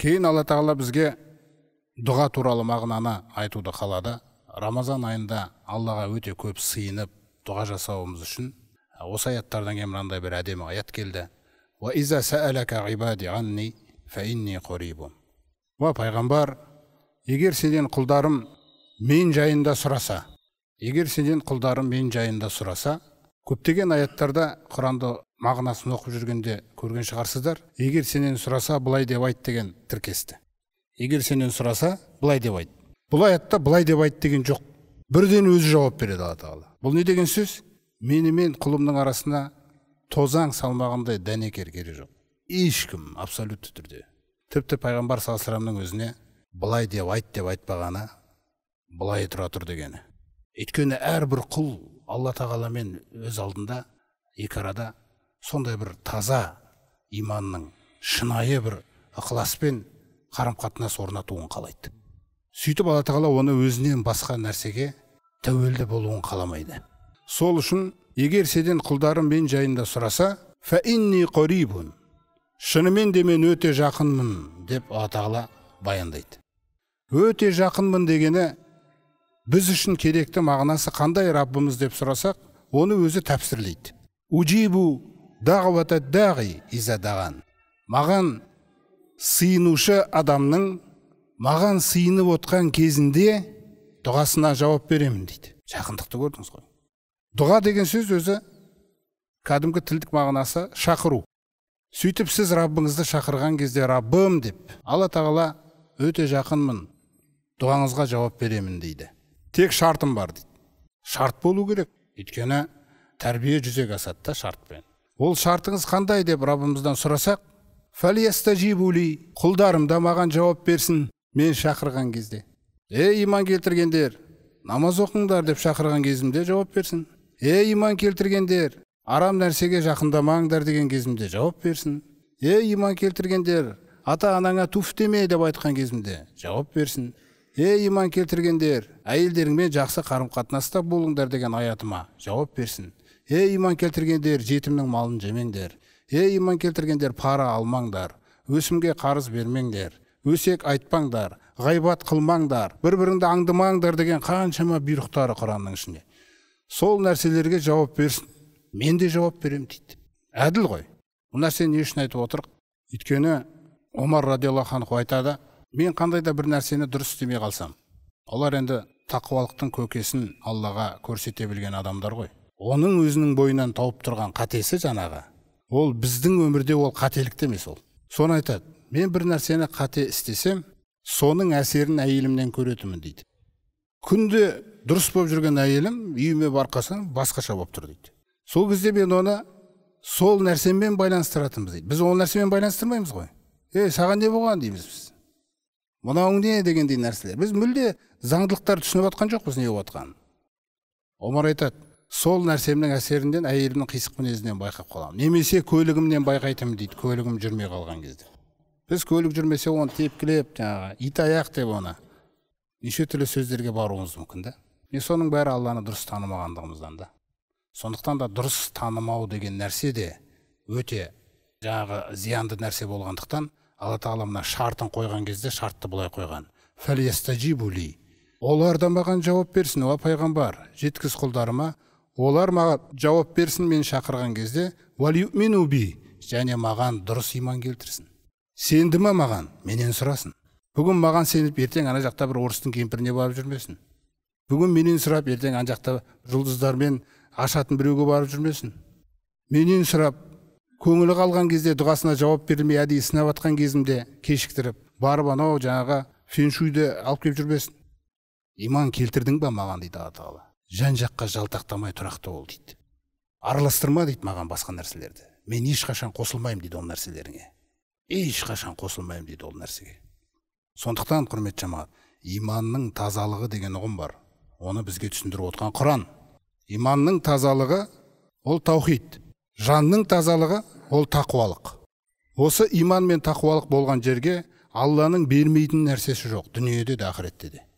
кейін алла тағала бізге дұға туралы мағынаны айтуды қалады рамазан айында аллаға өте көп сыйынып дұға жасауымыз үшін осы аяттардан кейін мынандай бір әдемі аят келді уа пайғамбар егер сенен құлдарым мен жайында сұраса егер сенен құлдарым мен жайында сұраса көптеген аяттарда құранды мағынасын оқып жүргенде көрген шығарсыздар егер сенен сұраса былай деп айт деген тіркесті егер сенен сұраса былай деп айт бұл аятта былай деп айт деген жоқ бірден өзі жауап береді алла тағала бұл не деген сөз менімен құлымның арасына тозаң салмағандай дәнекер керек жоқ ешкім абсолютті түрде тіпті пайғамбар саллаллаху алейхи өзіне былай деп айт деп айтпағаны былай тұра тұр дегені өйткені әрбір құл алла тағаламен өз алдында екі арада сондай бір таза иманның шынайы бір ықыласпен қарым қатынас орнатуын қалайды сөйтіп алла тағала оны өзінен басқа нәрсеге тәуелді болуын қаламайды сол үшін егер сенен құлдарым мен жайында сұраса шынымен де мен өте жақынмын деп алла тағала баяндайды өте жақынмын дегені біз үшін керекті мағынасы қандай раббымыз деп сұрасақ оны өзі тәпсірлейді изадаған маған сыйынушы адамның маған сыйынып отқан кезінде дұғасына жауап беремін дейді жақындықты көрдіңіз ғой дұға деген сөз өзі кәдімгі тілдік мағынасы шақыру сөйтіп сіз раббыңызды шақырған кезде раббым деп алла тағала өте жақынмын дұғаңызға жауап беремін дейді тек шартым бар дейді шарт болу керек өйткені тәрбие жүзеге асады да шартпен ол шартыңыз қандай деп раббымыздан сұрасақ құлдарым да маған жауап берсін мен шақырған кезде ей иман келтіргендер намаз оқыңдар деп шақырған кезімде жауап берсін ей иман келтіргендер арам нәрсеге жақындамаңдар деген кезімде жауап берсін ей иман келтіргендер ата анаңа туф деме деп айтқан кезімде жауап берсін ей иман келтіргендер әйелдеріңмен жақсы қарым қатынаста болыңдар деген аятыма жауап берсін ей иман келтіргендер жетімнің малын жемеңдер ей иман келтіргендер пара алмаңдар өсімге қарыз бермеңдер өсек айтпаңдар ғайбат қылмаңдар бір біріңді аңдымаңдар деген қаншама бұйрықтары құранның ішінде сол нәрселерге жауап берсін мен де жауап беремін дейді әділ ғой бұл нәрсені не үшін айтып отырмық өйткені омар радиаллаху анху айтады мен қандай да бір нәрсені дұрыс істемей қалсам олар енді тақуалықтың көкесін аллаға көрсете білген адамдар ғой оның өзінің бойынан тауып тұрған қатесі жаңағы ол біздің өмірде ол қателікті емес ол соны айтады мен бір нәрсені қате істесем соның әсерін әйелімнен көретінмін дейді күнде дұрыс болып жүрген әйелім үйіме барып қалсам басқаша болып тұр дейді сол кезде мен оны сол нәрсемен байланыстыратынбыз дейді біз ол нәрсемен байланыстырмаймыз ғой ей саған не болған дейміз біз мынауың не дегендей нәрселер біз мүлде заңдылықтарды түсініп жатқан жоқпыз не болып жатқанын омар айтады сол нәрсемнің әсерінен әйелімнің қисық мінезінен байқап қаламын немесе көлігімнен байқайтынмын дейді көлігім жүрмей қалған кезде біз көлік жүрмесе оны тепкілеп жаңағы ит аяқ деп оны неше түрлі сөздерге баруымыз мүмкін да не соның бәрі алланы дұрыс танымағандығымыздан да сондықтан да дұрыс танымау деген нәрсе де өте жаңағы зиянды нәрсе болғандықтан алла тағала мына шартын қойған кезде шартты былай қойған олардан маған жауап берсін уа пайғамбар жеткіз құлдарыма олар маған жауап берсін мен шақырған кезде би және маған дұрыс иман келтірсін сенді ма маған менен сұрасын бүгін маған сеніп ертең ана жақта бір орыстың кемпіріне барып жүрмесін бүгін менен сұрап ертең ана жақта жұлдыздармен ашатын біреуге барып жүрмесін менен сұрап көңілі қалған кезде дұғасына жауап бермей әдейі сынап жатқан кезімде кешіктіріп барып анау жаңағы феншуйді алып келіп жүрмесін иман келтірдің ба маған дейді алла тағала жан жаққа жалтақтамай тұрақты бол дейді араластырма дейді маған басқа нәрселерді мен ешқашан қосылмаймын дейді ол нәрселеріңе ешқашан қосылмаймын дейді ол нәрсеге сондықтан құрметті жамағат иманның тазалығы деген ұғым бар оны бізге түсіндіріп отқан құран иманның тазалығы ол таухид жанның тазалығы ол тақуалық осы иман мен тақуалық болған жерге алланың бермейтін нәрсесі жоқ дүниеде де ақыретте де